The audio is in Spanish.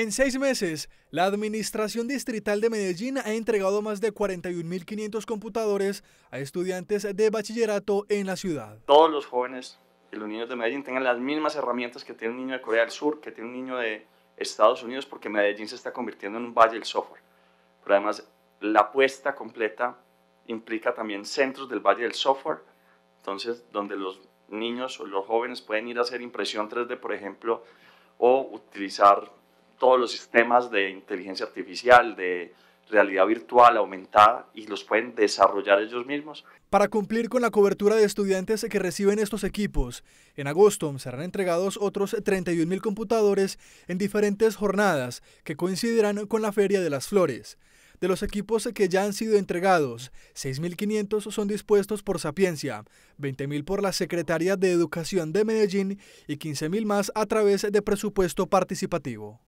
En seis meses, la Administración Distrital de Medellín ha entregado más de 41.500 computadores a estudiantes de bachillerato en la ciudad. Todos los jóvenes y los niños de Medellín tengan las mismas herramientas que tiene un niño de Corea del Sur, que tiene un niño de Estados Unidos, porque Medellín se está convirtiendo en un valle del software. Pero además, la apuesta completa implica también centros del valle del software, entonces donde los niños o los jóvenes pueden ir a hacer impresión 3D, por ejemplo, o utilizar todos los sistemas de inteligencia artificial, de realidad virtual aumentada y los pueden desarrollar ellos mismos. Para cumplir con la cobertura de estudiantes que reciben estos equipos, en agosto serán entregados otros 31.000 computadores en diferentes jornadas que coincidirán con la Feria de las Flores. De los equipos que ya han sido entregados, 6.500 son dispuestos por Sapiencia, 20.000 por la Secretaría de Educación de Medellín y 15.000 más a través de presupuesto participativo.